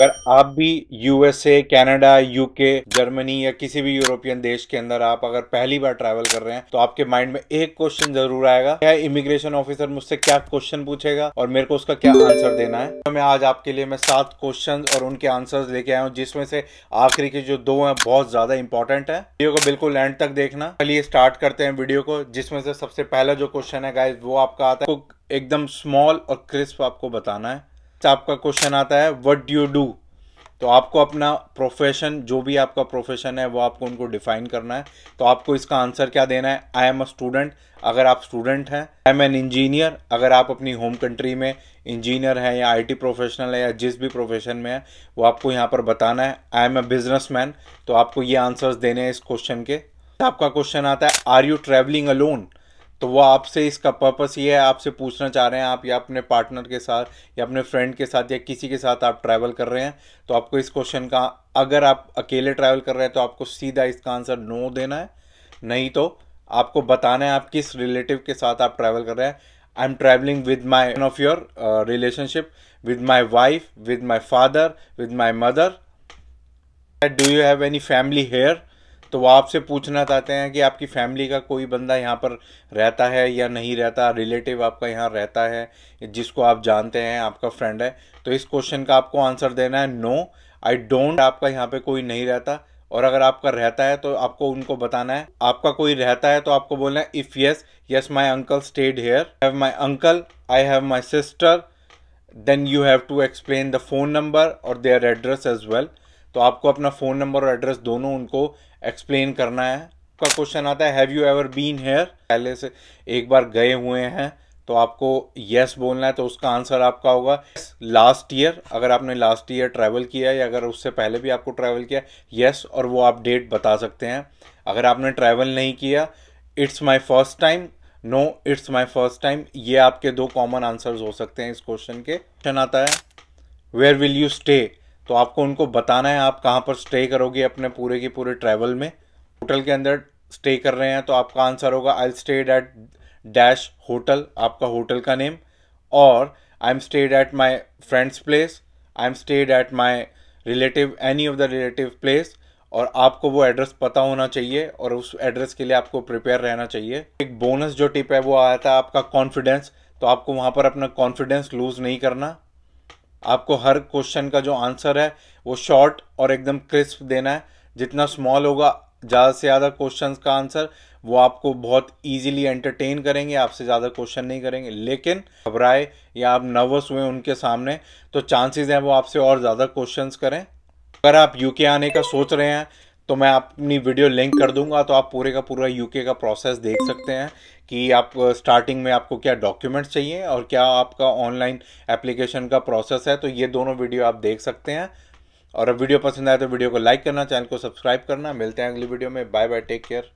अगर आप भी यूएसए कनाडा यूके जर्मनी या किसी भी यूरोपियन देश के अंदर आप अगर पहली बार ट्रैवल कर रहे हैं तो आपके माइंड में एक क्वेश्चन जरूर आएगा क्या इमिग्रेशन ऑफिसर मुझसे क्या क्वेश्चन पूछेगा और मेरे को उसका क्या आंसर देना है तो मैं आज आपके लिए मैं सात क्वेश्चन और उनके आंसर लेके आया हूँ जिसमें से आखिरी के जो दो है बहुत ज्यादा इंपॉर्टेंट है वीडियो को बिल्कुल एंड तक देखना चलिए स्टार्ट करते हैं वीडियो को जिसमें से सबसे पहला जो क्वेश्चन है गाइज वो आपका आता है तो एकदम स्मॉल और क्रिस्प आपको बताना है आपका क्वेश्चन आता है व्हाट डू यू डू तो आपको अपना प्रोफेशन जो भी आपका प्रोफेशन है वो आपको उनको डिफाइन करना है तो आपको इसका आंसर क्या देना है आई एम अ स्टूडेंट अगर आप स्टूडेंट हैं आई एम एन इंजीनियर अगर आप अपनी होम कंट्री में इंजीनियर हैं या आईटी प्रोफेशनल है या जिस भी प्रोफेशन में है वो आपको यहाँ पर बताना है आई एम ए बिजनेस तो आपको ये आंसर्स देने हैं इस क्वेश्चन के आपका क्वेश्चन आता है आर यू ट्रेवलिंग अलोन तो वो आपसे इसका पर्पस ये है आपसे पूछना चाह रहे हैं आप या अपने पार्टनर के साथ या अपने फ्रेंड के साथ या किसी के साथ आप ट्रैवल कर रहे हैं तो आपको इस क्वेश्चन का अगर आप अकेले ट्रैवल कर रहे हैं तो आपको सीधा इसका आंसर नो देना है नहीं तो आपको बताना है आप किस रिलेटिव के साथ आप ट्रैवल कर रहे हैं I am travelling with my of your relationship with my wife with my father with my mother do you have any family here तो वो आपसे पूछना चाहते हैं कि आपकी फैमिली का कोई बंदा यहाँ पर रहता है या नहीं रहता रिलेटिव आपका यहाँ रहता है जिसको आप जानते हैं आपका फ्रेंड है तो इस क्वेश्चन का आपको आंसर देना है नो आई डोंट आपका यहाँ पे कोई नहीं रहता और अगर आपका रहता है तो आपको उनको बताना है आपका कोई रहता है तो आपको बोलना है if yes yes my uncle stayed here have my uncle I have my sister then you have to explain the phone number और देयर एड्रेस एज वेल तो आपको अपना फ़ोन नंबर और एड्रेस दोनों उनको एक्सप्लेन करना है का क्वेश्चन आता है have you ever been here पहले से एक बार गए हुए हैं तो आपको यस बोलना है तो उसका आंसर आपका होगा लास्ट ईयर अगर आपने लास्ट ईयर ट्रैवल किया या अगर उससे पहले भी आपको ट्रैवल किया यस और वो आप डेट बता सकते हैं अगर आपने ट्रैवल नहीं किया it's my first time no it's my first time ये आपके दो कॉमन आंसर्स हो सकते हैं इस क्वेश्चन के क्वेश्चन आता है वेयर विल यू स्टे तो आपको उनको बताना है आप कहाँ पर स्टे करोगे अपने पूरे के पूरे ट्रैवल में होटल के अंदर स्टे कर रहे हैं तो आपका आंसर होगा I stayed at dash hotel आपका होटल का नेम और I am stayed at my friends place I am stayed at my relative any of the relative place और आपको वो एड्रेस पता होना चाहिए और उस एड्रेस के लिए आपको प्रिपेयर रहना चाहिए एक बोनस जो टिप है वो आया था आपका कॉन्फिडेंस तो आपको वहाँ पर अपना कॉन्फिडेंस लूज़ नहीं करना आपको हर क्वेश्चन का जो आंसर है वो शॉर्ट और एकदम क्रिस्प देना है जितना स्मॉल होगा ज़्यादा से ज़्यादा क्वेश्चंस का आंसर वो आपको बहुत इजीली एंटरटेन करेंगे आपसे ज़्यादा क्वेश्चन नहीं करेंगे लेकिन घबराए या आप नर्वस हुए उनके सामने तो चांसेस हैं वो आपसे और ज़्यादा क्वेश्चंस करें अगर आप यूके आने का सोच रहे हैं तो मैं अपनी वीडियो लिंक कर दूंगा तो आप पूरे का पूरा यूके का प्रोसेस देख सकते हैं कि आप स्टार्टिंग uh, में आपको क्या डॉक्यूमेंट्स चाहिए और क्या आपका ऑनलाइन एप्लीकेशन का प्रोसेस है तो ये दोनों वीडियो आप देख सकते हैं और अब वीडियो पसंद आए तो वीडियो को लाइक करना चैनल को सब्सक्राइब करना मिलते हैं अगली वीडियो में बाय बाय टेक केयर